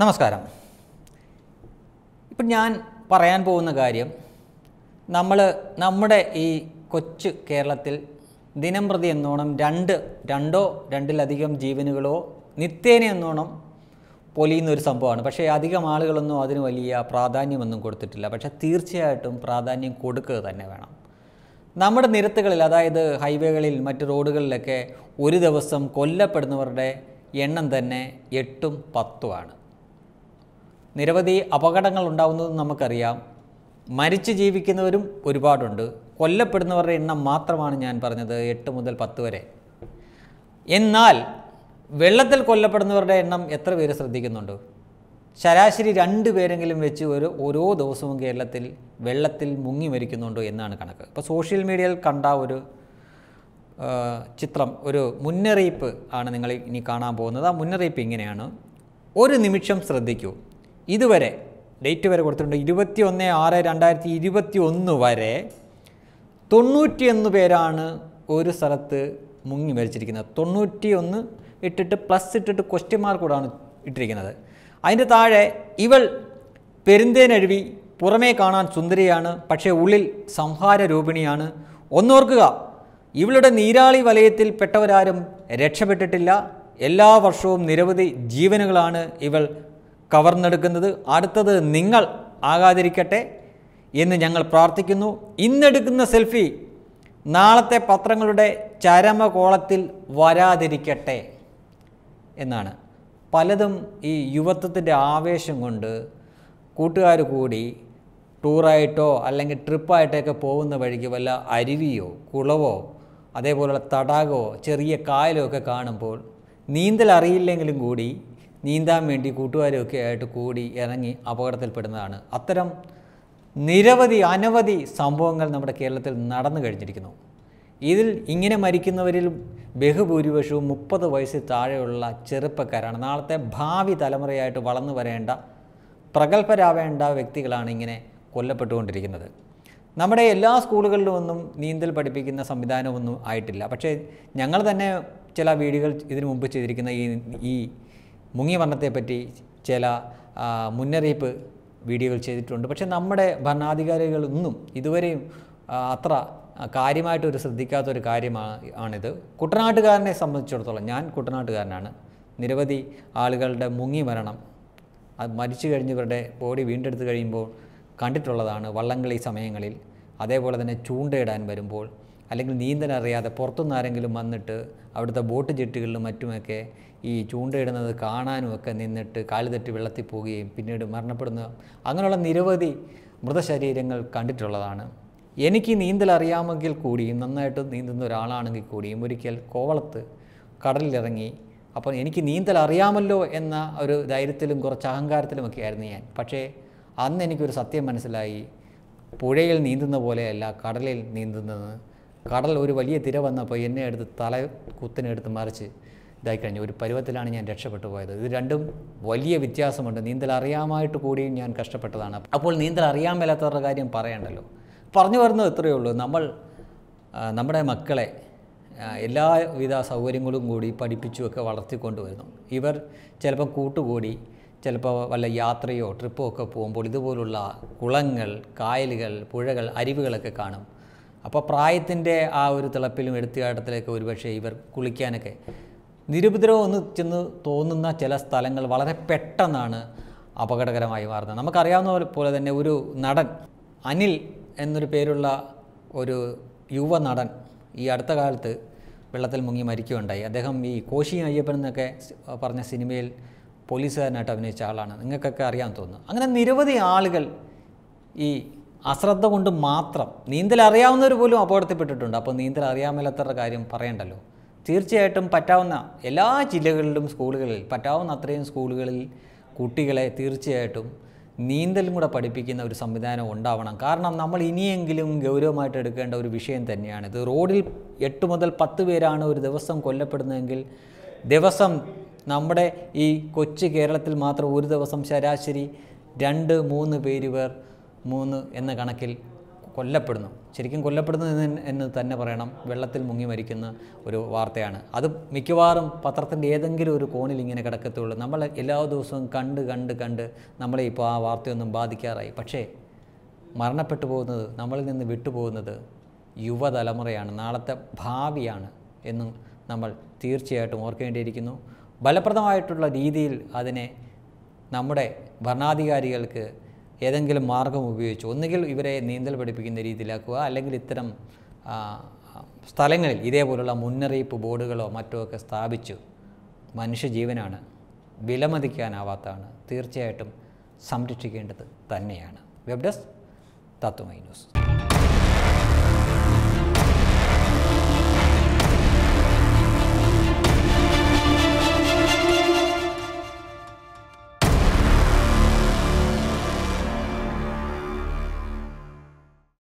നമസ്കാരം ഇപ്പം ഞാൻ പറയാൻ പോകുന്ന കാര്യം നമ്മൾ നമ്മുടെ ഈ കൊച്ചു കേരളത്തിൽ ദിനം പ്രതി എന്നോണം രണ്ട് രണ്ടോ രണ്ടിലധികം ജീവനുകളോ നിത്യേന എന്നോണം പൊലിയുന്ന ഒരു സംഭവമാണ് പക്ഷേ അധികം ആളുകളൊന്നും അതിന് വലിയ പ്രാധാന്യമൊന്നും കൊടുത്തിട്ടില്ല പക്ഷേ തീർച്ചയായിട്ടും പ്രാധാന്യം കൊടുക്കുക തന്നെ വേണം നമ്മുടെ നിരത്തുകളിൽ അതായത് ഹൈവേകളിൽ മറ്റ് റോഡുകളിലൊക്കെ ഒരു ദിവസം കൊല്ലപ്പെടുന്നവരുടെ എണ്ണം തന്നെ എട്ടും പത്തുമാണ് നിരവധി അപകടങ്ങൾ ഉണ്ടാകുന്നത് നമുക്കറിയാം മരിച്ചു ജീവിക്കുന്നവരും ഒരുപാടുണ്ട് കൊല്ലപ്പെടുന്നവരുടെ എണ്ണം മാത്രമാണ് ഞാൻ പറഞ്ഞത് എട്ട് മുതൽ പത്ത് വരെ എന്നാൽ വെള്ളത്തിൽ കൊല്ലപ്പെടുന്നവരുടെ എണ്ണം എത്ര പേര് ശ്രദ്ധിക്കുന്നുണ്ട് ശരാശരി രണ്ട് പേരെങ്കിലും വെച്ച് ഒരു ഓരോ ദിവസവും കേരളത്തിൽ വെള്ളത്തിൽ മുങ്ങി മരിക്കുന്നുണ്ടോ എന്നാണ് കണക്ക് ഇപ്പോൾ സോഷ്യൽ മീഡിയയിൽ കണ്ട ഒരു ചിത്രം ഒരു മുന്നറിയിപ്പ് ആണ് നിങ്ങൾ ഇനി കാണാൻ പോകുന്നത് ആ മുന്നറിയിപ്പ് ഇങ്ങനെയാണ് ഒരു നിമിഷം ശ്രദ്ധിക്കൂ ഇതുവരെ ഡേറ്റ് വരെ കൊടുത്തിട്ടുണ്ട് ഇരുപത്തി ഒന്ന് ആറ് രണ്ടായിരത്തി ഇരുപത്തി ഒന്ന് വരെ തൊണ്ണൂറ്റിയൊന്ന് പേരാണ് ഒരു സ്ഥലത്ത് മുങ്ങി മരിച്ചിരിക്കുന്നത് തൊണ്ണൂറ്റി ഒന്ന് ഇട്ടിട്ട് പ്ലസ് ഇട്ടിട്ട് ക്വസ്റ്റ്യൻ കൂടാണ് ഇട്ടിരിക്കുന്നത് അതിൻ്റെ താഴെ ഇവൾ പെരുന്തേനഴുവി പുറമേ കാണാൻ സുന്ദരിയാണ് പക്ഷേ ഉള്ളിൽ സംഹാര രൂപിണിയാണ് ഒന്നോർക്കുക ഇവളുടെ നീരാളി വലയത്തിൽ പെട്ടവരാരും രക്ഷപ്പെട്ടിട്ടില്ല എല്ലാ വർഷവും നിരവധി ജീവനുകളാണ് ഇവൾ കവർന്നെടുക്കുന്നത് അടുത്തത് നിങ്ങൾ ആകാതിരിക്കട്ടെ എന്ന് ഞങ്ങൾ പ്രാർത്ഥിക്കുന്നു ഇന്നെടുക്കുന്ന സെൽഫി നാളത്തെ പത്രങ്ങളുടെ ചരമകോളത്തിൽ വരാതിരിക്കട്ടെ എന്നാണ് പലതും ഈ യുവത്വത്തിൻ്റെ ആവേശം കൊണ്ട് കൂട്ടുകാർ കൂടി ടൂറായിട്ടോ അല്ലെങ്കിൽ ട്രിപ്പായിട്ടൊക്കെ പോകുന്ന വഴിക്ക് വല്ല അരുവിയോ കുളവോ അതേപോലുള്ള തടാകമോ ചെറിയ കായലോ ഒക്കെ കാണുമ്പോൾ നീന്തൽ അറിയില്ലെങ്കിലും കൂടി നീന്താൻ വേണ്ടി കൂട്ടുകാരുമൊക്കെ ആയിട്ട് കൂടി ഇറങ്ങി അപകടത്തിൽപ്പെടുന്നതാണ് അത്തരം നിരവധി അനവധി സംഭവങ്ങൾ നമ്മുടെ കേരളത്തിൽ നടന്നു കഴിഞ്ഞിരിക്കുന്നു ഇതിൽ ഇങ്ങനെ മരിക്കുന്നവരിൽ ബഹുഭൂരിപക്ഷവും മുപ്പത് വയസ്സിൽ താഴെയുള്ള ചെറുപ്പക്കാരാണ് നാളത്തെ ഭാവി തലമുറയായിട്ട് വളർന്നു വരേണ്ട പ്രഗത്ഭരാവേണ്ട വ്യക്തികളാണ് ഇങ്ങനെ കൊല്ലപ്പെട്ടുകൊണ്ടിരിക്കുന്നത് നമ്മുടെ എല്ലാ സ്കൂളുകളിലുമൊന്നും നീന്തൽ പഠിപ്പിക്കുന്ന സംവിധാനമൊന്നും ആയിട്ടില്ല പക്ഷേ ഞങ്ങൾ തന്നെ ചില വീഡിയോകൾ ഇതിനു മുമ്പ് ചെയ്തിരിക്കുന്ന ഈ ഈ മുങ്ങി വർണ്ണത്തെപ്പറ്റി ചില മുന്നറിയിപ്പ് വീഡിയോകൾ ചെയ്തിട്ടുണ്ട് പക്ഷേ നമ്മുടെ ഭരണാധികാരികളൊന്നും ഇതുവരെയും അത്ര കാര്യമായിട്ടൊരു ശ്രദ്ധിക്കാത്തൊരു കാര്യമാണ് ആണിത് കുട്ടനാട്ടുകാരനെ സംബന്ധിച്ചിടത്തോളം ഞാൻ കുട്ടനാട്ടുകാരനാണ് നിരവധി ആളുകളുടെ മുങ്ങി മരണം അത് മരിച്ചു കഴിഞ്ഞവരുടെ ബോഡി വീണ്ടെടുത്ത് കഴിയുമ്പോൾ കണ്ടിട്ടുള്ളതാണ് വള്ളംകളി സമയങ്ങളിൽ അതേപോലെ തന്നെ ചൂണ്ടയിടാൻ വരുമ്പോൾ അല്ലെങ്കിൽ നീന്തൽ അറിയാതെ പുറത്തുനിന്ന് ആരെങ്കിലും വന്നിട്ട് അവിടുത്തെ ബോട്ട് ജെട്ടികളിലും മറ്റുമൊക്കെ ഈ ചൂണ്ടയിടുന്നത് കാണാനുമൊക്കെ നിന്നിട്ട് കാലു തെറ്റി വെള്ളത്തിൽ പോവുകയും പിന്നീട് മരണപ്പെടുന്ന അങ്ങനെയുള്ള നിരവധി മൃതശരീരങ്ങൾ കണ്ടിട്ടുള്ളതാണ് എനിക്ക് നീന്തൽ അറിയാമെങ്കിൽ കൂടിയും നന്നായിട്ട് നീന്തുന്ന ഒരാളാണെങ്കിൽ കൂടിയും ഒരിക്കൽ കോവളത്ത് കടലിലിറങ്ങി അപ്പോൾ എനിക്ക് നീന്തൽ അറിയാമല്ലോ എന്ന ഒരു ധൈര്യത്തിലും കുറച്ച് അഹങ്കാരത്തിലുമൊക്കെ ആയിരുന്നു ഞാൻ പക്ഷേ അന്ന് എനിക്കൊരു സത്യം മനസ്സിലായി പുഴയിൽ നീന്തുന്ന പോലെയല്ല കടലിൽ നീന്തുന്നത് കടൽ ഒരു വലിയ തിര വന്നപ്പോൾ എന്നെ എടുത്ത് തല കുത്തിനെടുത്ത് മറിച്ച് ഇതായി കഴിഞ്ഞു ഒരു പരുവത്തിലാണ് ഞാൻ രക്ഷപ്പെട്ടു പോയത് ഇത് രണ്ടും വലിയ വ്യത്യാസമുണ്ട് നീന്തൽ അറിയാമായിട്ട് കൂടിയും ഞാൻ കഷ്ടപ്പെട്ടതാണ് അപ്പോൾ നീന്തൽ അറിയാൻ മേലാത്തവരുടെ കാര്യം പറയണ്ടല്ലോ പറഞ്ഞു വരുന്നത് ഇത്രയേ ഉള്ളൂ നമ്മൾ നമ്മുടെ മക്കളെ എല്ലാവിധ സൗകര്യങ്ങളും കൂടി പഠിപ്പിച്ചുമൊക്കെ വരുന്നു ഇവർ ചിലപ്പോൾ കൂട്ടുകൂടി ചിലപ്പോൾ വല്ല യാത്രയോ ട്രിപ്പോ ഒക്കെ പോകുമ്പോൾ ഇതുപോലുള്ള കുളങ്ങൾ കായലുകൾ പുഴകൾ അരിവുകളൊക്കെ കാണും അപ്പോൾ പ്രായത്തിൻ്റെ ആ ഒരു തിളപ്പിലും എടുത്തുകാട്ടത്തിലേക്ക് ഒരുപക്ഷെ ഇവർ കുളിക്കാനൊക്കെ നിരുപദ്രവം ഒന്ന് ചെന്ന് തോന്നുന്ന ചില സ്ഥലങ്ങൾ വളരെ പെട്ടെന്നാണ് അപകടകരമായി മാറുന്നത് നമുക്കറിയാവുന്ന പോലെ തന്നെ ഒരു നടൻ അനിൽ എന്നൊരു പേരുള്ള ഒരു യുവ നടൻ ഈ അടുത്ത കാലത്ത് വെള്ളത്തിൽ മുങ്ങി മരിക്കുകയുണ്ടായി അദ്ദേഹം ഈ കോശി അയ്യപ്പൻ എന്നൊക്കെ പറഞ്ഞ സിനിമയിൽ പോലീസുകാരനായിട്ട് അഭിനയിച്ച ആളാണ് നിങ്ങൾക്കൊക്കെ അറിയാൻ തോന്നുന്നു അങ്ങനെ നിരവധി ആളുകൾ ഈ അശ്രദ്ധ കൊണ്ട് മാത്രം നീന്തൽ അറിയാവുന്നവർ പോലും അപകടത്തിൽപ്പെട്ടിട്ടുണ്ട് അപ്പോൾ നീന്തൽ അറിയാമല്ലാത്തവരുടെ കാര്യം പറയണ്ടല്ലോ തീർച്ചയായിട്ടും പറ്റാവുന്ന എല്ലാ ജില്ലകളിലും സ്കൂളുകളിൽ പറ്റാവുന്ന അത്രയും സ്കൂളുകളിൽ കുട്ടികളെ തീർച്ചയായിട്ടും നീന്തലും കൂടെ പഠിപ്പിക്കുന്ന ഒരു സംവിധാനം ഉണ്ടാവണം കാരണം നമ്മൾ ഇനിയെങ്കിലും ഗൗരവമായിട്ട് എടുക്കേണ്ട ഒരു വിഷയം തന്നെയാണ് ഇത് റോഡിൽ എട്ട് മുതൽ പത്ത് പേരാണ് ഒരു ദിവസം കൊല്ലപ്പെടുന്നതെങ്കിൽ ദിവസം നമ്മുടെ ഈ കൊച്ചു കേരളത്തിൽ മാത്രം ഒരു ദിവസം ശരാശരി രണ്ട് മൂന്ന് പേര് പേർ മൂന്ന് എന്ന കണക്കിൽ കൊല്ലപ്പെടുന്നു ശരിക്കും കൊല്ലപ്പെടുന്നു എന്ന് തന്നെ പറയണം വെള്ളത്തിൽ മുങ്ങി മരിക്കുന്ന ഒരു വാർത്തയാണ് അത് മിക്കവാറും പത്രത്തിൻ്റെ ഏതെങ്കിലും ഒരു കോണിൽ ഇങ്ങനെ കിടക്കത്തുള്ളൂ നമ്മൾ എല്ലാ ദിവസവും കണ്ട് കണ്ട് കണ്ട് നമ്മളെ ഇപ്പോൾ ആ വാർത്തയൊന്നും ബാധിക്കാറായി പക്ഷേ മരണപ്പെട്ടു പോകുന്നത് നമ്മളിൽ നിന്ന് വിട്ടുപോകുന്നത് യുവതലമുറയാണ് നാളത്തെ ഭാവിയാണ് എന്നും നമ്മൾ തീർച്ചയായിട്ടും ഓർക്കേണ്ടിയിരിക്കുന്നു ഫലപ്രദമായിട്ടുള്ള രീതിയിൽ അതിനെ നമ്മുടെ ഭരണാധികാരികൾക്ക് ഏതെങ്കിലും മാർഗം ഉപയോഗിച്ച് ഒന്നുകിൽ ഇവരെ നീന്തൽ പഠിപ്പിക്കുന്ന രീതിയിലാക്കുക അല്ലെങ്കിൽ ഇത്തരം സ്ഥലങ്ങളിൽ ഇതേപോലുള്ള മുന്നറിയിപ്പ് ബോർഡുകളോ മറ്റോ ഒക്കെ സ്ഥാപിച്ചു മനുഷ്യജീവനാണ് വിലമതിക്കാനാവാത്തതാണ് തീർച്ചയായിട്ടും സംരക്ഷിക്കേണ്ടത് തന്നെയാണ് വെബ് ഡെസ്ക് തത്വമൈ ന്യൂസ്